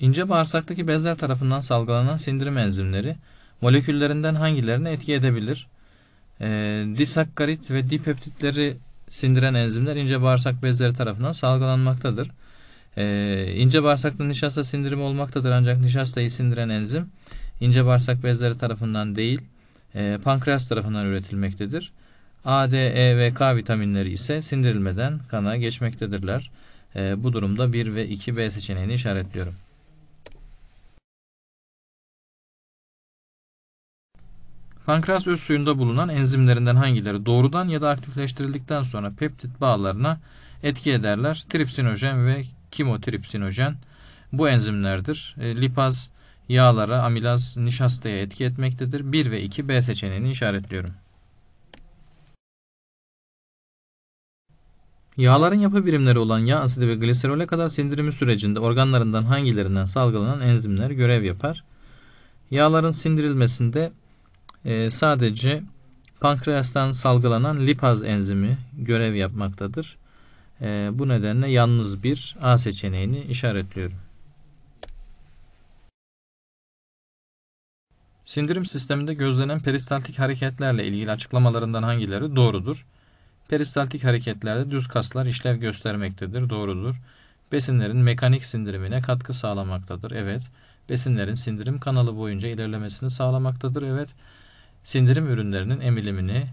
İnce bağırsaktaki bezler tarafından salgılanan sindirim enzimleri moleküllerinden hangilerine etki edebilir? E, disakkarit ve dipeptitleri sindiren enzimler ince bağırsak bezleri tarafından salgılanmaktadır. E, ince bağırsakta nişasta sindirimi olmaktadır ancak nişastayı sindiren enzim ince bağırsak bezleri tarafından değil e, pankreas tarafından üretilmektedir. A, D, E ve K vitaminleri ise sindirilmeden kana geçmektedirler. E, bu durumda 1 ve 2 B seçeneğini işaretliyorum. Pankreas öz suyunda bulunan enzimlerinden hangileri doğrudan ya da aktifleştirildikten sonra peptit bağlarına etki ederler? Tripsinojen ve kimotripsinojen bu enzimlerdir. E, lipaz yağlara, amilaz, nişastaya etki etmektedir. 1 ve 2 B seçeneğini işaretliyorum. Yağların yapı birimleri olan yağ asidi ve gliserole kadar sindirimi sürecinde organlarından hangilerinden salgılanan enzimler görev yapar? Yağların sindirilmesinde ee, sadece pankreastan salgılanan lipaz enzimi görev yapmaktadır. Ee, bu nedenle yalnız bir A seçeneğini işaretliyorum. Sindirim sisteminde gözlenen peristaltik hareketlerle ilgili açıklamalarından hangileri doğrudur? Peristaltik hareketlerde düz kaslar işlev göstermektedir, doğrudur. Besinlerin mekanik sindirimine katkı sağlamaktadır, evet. Besinlerin sindirim kanalı boyunca ilerlemesini sağlamaktadır, evet sindirim ürünlerinin emilimini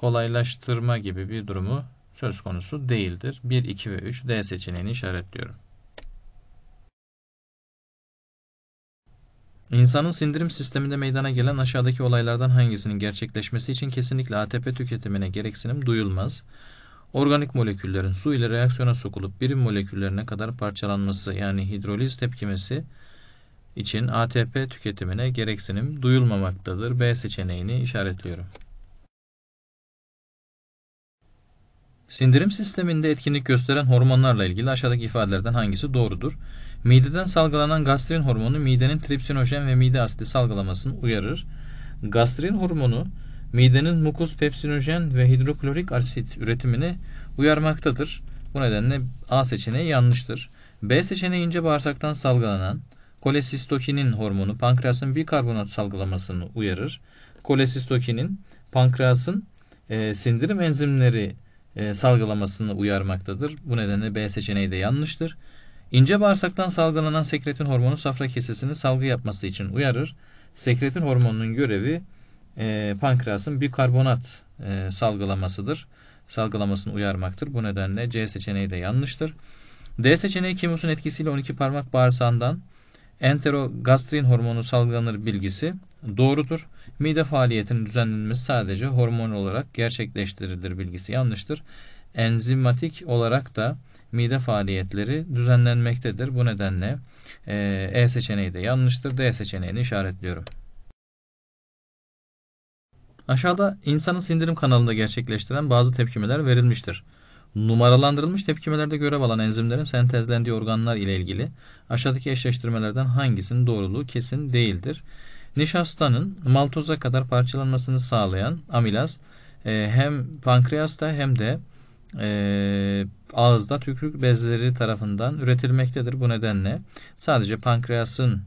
kolaylaştırma gibi bir durumu söz konusu değildir. 1, 2 ve 3 D seçeneğini işaretliyorum. İnsanın sindirim sisteminde meydana gelen aşağıdaki olaylardan hangisinin gerçekleşmesi için kesinlikle ATP tüketimine gereksinim duyulmaz? Organik moleküllerin su ile reaksiyona sokulup birim moleküllerine kadar parçalanması yani hidroliz tepkimesi için ATP tüketimine gereksinim duyulmamaktadır. B seçeneğini işaretliyorum. Sindirim sisteminde etkinlik gösteren hormonlarla ilgili aşağıdaki ifadelerden hangisi doğrudur? Mideden salgılanan gastrin hormonu midenin tripsinojen ve mide asidi salgılamasını uyarır. Gastrin hormonu midenin mukus pepsinojen ve hidroklorik asit üretimini uyarmaktadır. Bu nedenle A seçeneği yanlıştır. B seçeneği ince bağırsaktan salgılanan Kolesistokinin hormonu pankreasın bikarbonat salgılamasını uyarır. Kolesistokinin pankreasın e, sindirim enzimleri e, salgılamasını uyarmaktadır. Bu nedenle B seçeneği de yanlıştır. İnce bağırsaktan salgılanan sekretin hormonu safra kesesini salgı yapması için uyarır. Sekretin hormonunun görevi e, pankreasın bikarbonat e, salgılamasıdır. Salgılamasını uyarmaktır. Bu nedenle C seçeneği de yanlıştır. D seçeneği kimusun etkisiyle 12 parmak bağırsağından enterogastrin hormonu salgılanır bilgisi doğrudur. Mide faaliyetinin düzenlenmesi sadece hormon olarak gerçekleştirilir bilgisi yanlıştır. Enzimatik olarak da mide faaliyetleri düzenlenmektedir. Bu nedenle E, e seçeneği de yanlıştır. D seçeneğini işaretliyorum. Aşağıda insanın sindirim kanalında gerçekleştiren bazı tepkimeler verilmiştir. Numaralandırılmış tepkimelerde görev alan enzimlerin sentezlendiği organlar ile ilgili aşağıdaki eşleştirmelerden hangisinin doğruluğu kesin değildir? Nişastanın maltoza kadar parçalanmasını sağlayan amilaz e, hem pankreasta hem de e, ağızda tükürük bezleri tarafından üretilmektedir. Bu nedenle sadece pankreasın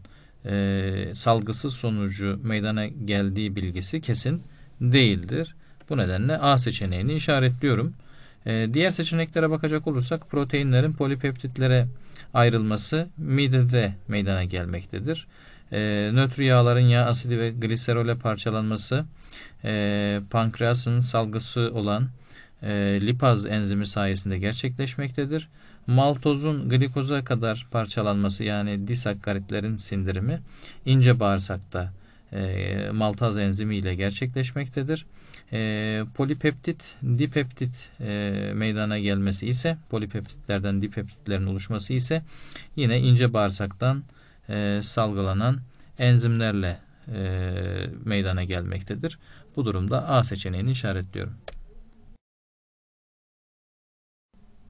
e, salgısı sonucu meydana geldiği bilgisi kesin değildir. Bu nedenle A seçeneğini işaretliyorum. Ee, diğer seçeneklere bakacak olursak proteinlerin polipeptitlere ayrılması midede meydana gelmektedir. E, nötr yağların yağ asidi ve gliserole parçalanması, e, pankreasın salgısı olan e, lipaz enzimi sayesinde gerçekleşmektedir. Maltozun glikoza kadar parçalanması yani disakkaritlerin sindirimi ince bağırsakta e, maltaz enzimi ile gerçekleşmektedir. E, polipeptit, dipeptit e, meydana gelmesi ise, polipeptitlerden dipeptitlerin oluşması ise yine ince bağırsaktan e, salgılanan enzimlerle e, meydana gelmektedir. Bu durumda A seçeneğini işaretliyorum.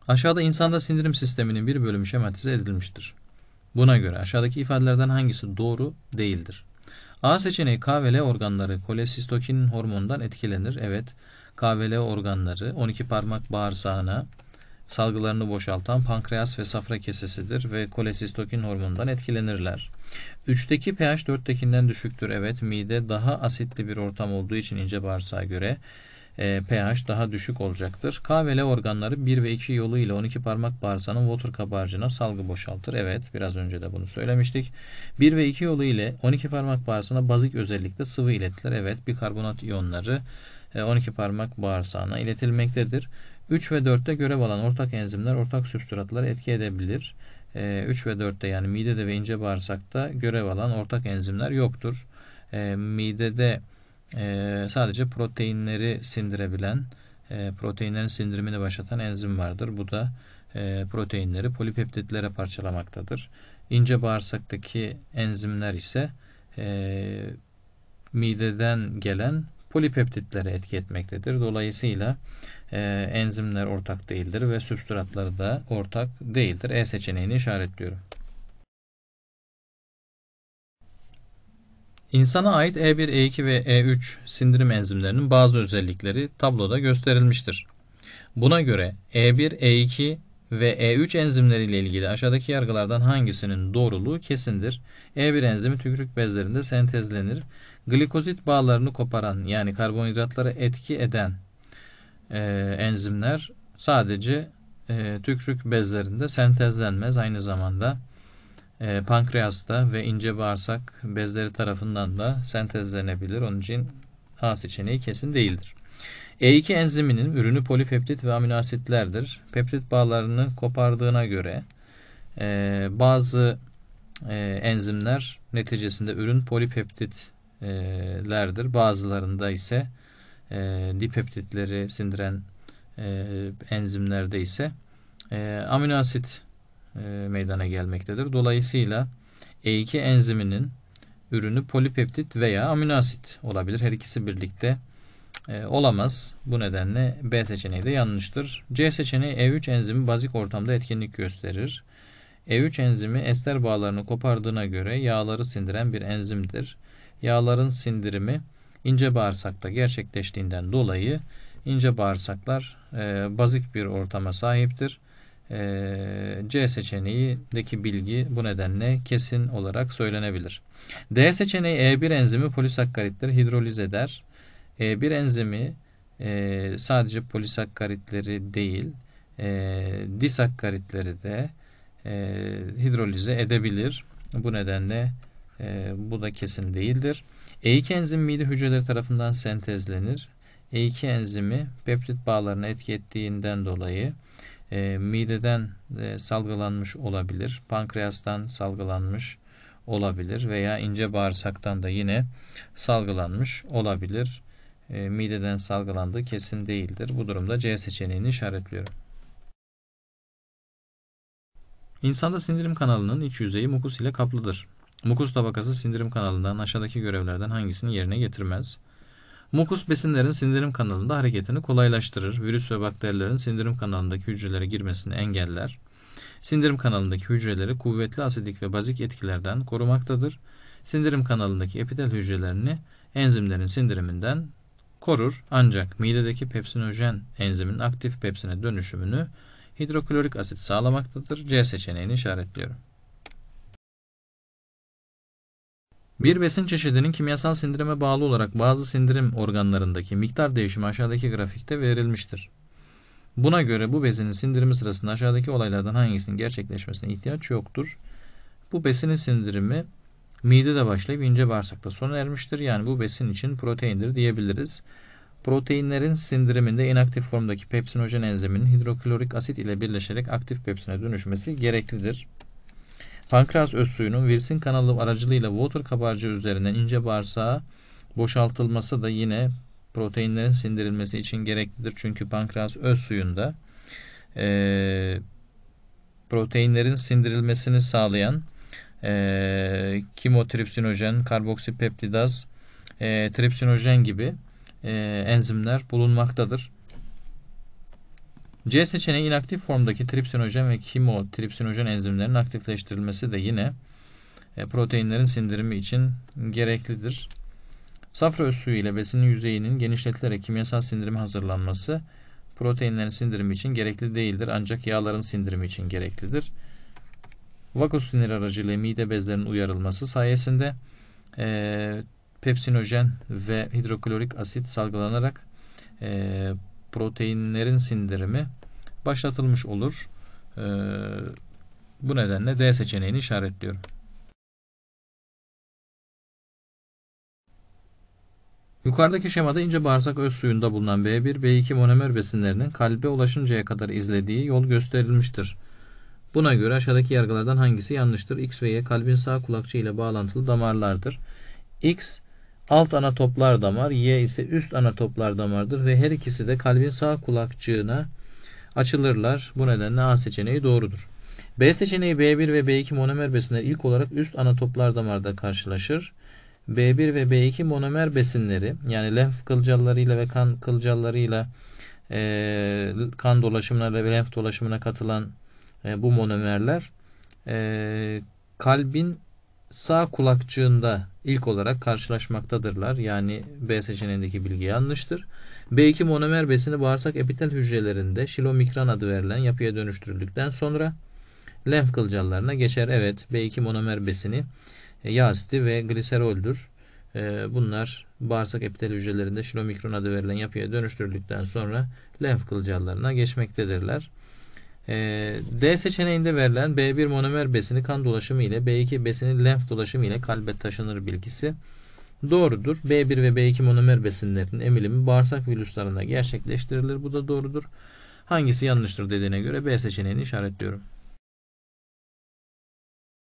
Aşağıda insanda sindirim sisteminin bir bölümü şematize edilmiştir. Buna göre aşağıdaki ifadelerden hangisi doğru değildir? A seçeneği KVL organları kolesistokin hormonundan etkilenir. Evet. KVL organları 12 parmak bağırsağına salgılarını boşaltan pankreas ve safra kesesidir ve kolesistokin hormonundan etkilenirler. 3'teki pH 4'tekinden düşüktür. Evet mide daha asitli bir ortam olduğu için ince bağırsağa göre e, pH daha düşük olacaktır. K ve L organları 1 ve 2 yolu ile 12 parmak bağırsağının water kabarcığına salgı boşaltır. Evet biraz önce de bunu söylemiştik. 1 ve 2 yolu ile 12 parmak bağırsağına bazik özellikle sıvı iletilir. Evet bikarbonat iyonları e, 12 parmak bağırsağına iletilmektedir. 3 ve 4'te görev alan ortak enzimler ortak substratları etki edebilir. 3 e, ve 4'te yani midede ve ince bağırsakta görev alan ortak enzimler yoktur. E, midede e, sadece proteinleri sindirebilen, e, proteinlerin sindirimini başlatan enzim vardır. Bu da e, proteinleri polipeptitlere parçalamaktadır. İnce bağırsaktaki enzimler ise e, mideden gelen polipeptitlere etki etmektedir. Dolayısıyla e, enzimler ortak değildir ve substratları da ortak değildir. E seçeneğini işaretliyorum. İnsana ait E1, E2 ve E3 sindirim enzimlerinin bazı özellikleri tabloda gösterilmiştir. Buna göre E1, E2 ve E3 enzimleriyle ilgili aşağıdaki yargılardan hangisinin doğruluğu kesindir? E1 enzimi tükürük bezlerinde sentezlenir. Glikozit bağlarını koparan yani karbonhidratlara etki eden e, enzimler sadece e, tükürük bezlerinde sentezlenmez. Aynı zamanda e, pankreasta ve ince bağırsak bezleri tarafından da sentezlenebilir. Onun için A seçeneği kesin değildir. E2 enziminin ürünü polipeptit ve aminoasitlerdir. Peptit bağlarını kopardığına göre e, bazı e, enzimler neticesinde ürün polipeptitlerdir. Bazılarında ise e, dipeptitleri sindiren e, enzimlerde ise e, aminoasit e, meydana gelmektedir. Dolayısıyla E2 enziminin ürünü polipeptit veya aminoasit olabilir. Her ikisi birlikte e, olamaz. Bu nedenle B seçeneği de yanlıştır. C seçeneği E3 enzimi bazik ortamda etkinlik gösterir. E3 enzimi ester bağlarını kopardığına göre yağları sindiren bir enzimdir. Yağların sindirimi ince bağırsakta gerçekleştiğinden dolayı ince bağırsaklar e, bazik bir ortama sahiptir. Ee, C seçeneğindeki bilgi bu nedenle kesin olarak söylenebilir. D seçeneği E1 enzimi polisakkaritleri hidroliz eder. E1 enzimi e, sadece polisakkaritleri değil e, disakkaritleri de e, hidrolize edebilir. Bu nedenle e, bu da kesin değildir. E2 enzim mide hücreleri tarafından sentezlenir. E2 enzimi peptit bağlarına etki ettiğinden dolayı e, mideden e, salgılanmış olabilir, pankreastan salgılanmış olabilir veya ince bağırsaktan da yine salgılanmış olabilir. E, mideden salgılandığı kesin değildir. Bu durumda C seçeneğini işaretliyorum. İnsanda sindirim kanalının iç yüzeyi mukus ile kaplıdır. Mukus tabakası sindirim kanalından aşağıdaki görevlerden hangisini yerine getirmez? Mukus besinlerin sindirim kanalında hareketini kolaylaştırır. Virüs ve bakterilerin sindirim kanalındaki hücrelere girmesini engeller. Sindirim kanalındaki hücreleri kuvvetli asidik ve bazik etkilerden korumaktadır. Sindirim kanalındaki epitel hücrelerini enzimlerin sindiriminden korur. Ancak midedeki pepsinojen enzimin aktif pepsine dönüşümünü hidroklorik asit sağlamaktadır. C seçeneğini işaretliyorum. Bir besin çeşidinin kimyasal sindirime bağlı olarak bazı sindirim organlarındaki miktar değişimi aşağıdaki grafikte verilmiştir. Buna göre bu besinin sindirimi sırasında aşağıdaki olaylardan hangisinin gerçekleşmesine ihtiyaç yoktur. Bu besinin sindirimi midede başlayıp ince bağırsakta sona ermiştir. Yani bu besin için proteindir diyebiliriz. Proteinlerin sindiriminde inaktif formdaki pepsinojen enzimin hidroklorik asit ile birleşerek aktif pepsine dönüşmesi gereklidir. Pankreas öz suyunun virsin kanalı aracılığıyla water kabarcığı üzerinden ince bağırsağa boşaltılması da yine proteinlerin sindirilmesi için gereklidir. Çünkü pankreas öz suyunda e, proteinlerin sindirilmesini sağlayan e, kimotripsinojen, karboksipeptidaz, e, tripsinojen gibi e, enzimler bulunmaktadır. C seçeneği inaktif formdaki tripsinojen ve kimotripsinojen enzimlerinin aktifleştirilmesi de yine e, proteinlerin sindirimi için gereklidir. Safra öz suyu ile besinin yüzeyinin genişletilerek kimyasal sindirime hazırlanması proteinlerin sindirimi için gerekli değildir ancak yağların sindirimi için gereklidir. Vakus sinir aracılığıyla mide bezlerinin uyarılması sayesinde e, pepsinojen ve hidroklorik asit salgılanarak e, proteinlerin sindirimi başlatılmış olur. Ee, bu nedenle D seçeneğini işaretliyorum. Yukarıdaki şemada ince bağırsak öz suyunda bulunan B1, B2 monomer besinlerinin kalbe ulaşıncaya kadar izlediği yol gösterilmiştir. Buna göre aşağıdaki yargılardan hangisi yanlıştır? X ve Y kalbin sağ kulakçı ile bağlantılı damarlardır. X alt ana toplar damar, Y ise üst ana toplar damardır ve her ikisi de kalbin sağ kulakçığına açılırlar. Bu nedenle A seçeneği doğrudur. B seçeneği B1 ve B2 monomer besinler ilk olarak üst ana toplar damarda karşılaşır. B1 ve B2 monomer besinleri yani lenf kılcallarıyla ve kan kılcallarıyla e, kan dolaşımına ve lenf dolaşımına katılan e, bu monomerler e, kalbin sağ kulakçığında ilk olarak karşılaşmaktadırlar. Yani B seçeneğindeki bilgi yanlıştır. B2 monomer besini bağırsak epitel hücrelerinde şilomikran adı verilen yapıya dönüştürüldükten sonra lenf kılcallarına geçer. Evet B2 monomer besini e, yağ asidi ve gliseroldür. E, bunlar bağırsak epitel hücrelerinde şilomikron adı verilen yapıya dönüştürüldükten sonra lenf kılcallarına geçmektedirler. Ee, D seçeneğinde verilen B1 monomer besini kan dolaşımı ile B2 besini lenf dolaşımı ile kalbe taşınır bilgisi doğrudur. B1 ve B2 monomer besinlerinin emilimi bağırsak virüslerinde gerçekleştirilir. Bu da doğrudur. Hangisi yanlıştır dediğine göre B seçeneğini işaretliyorum.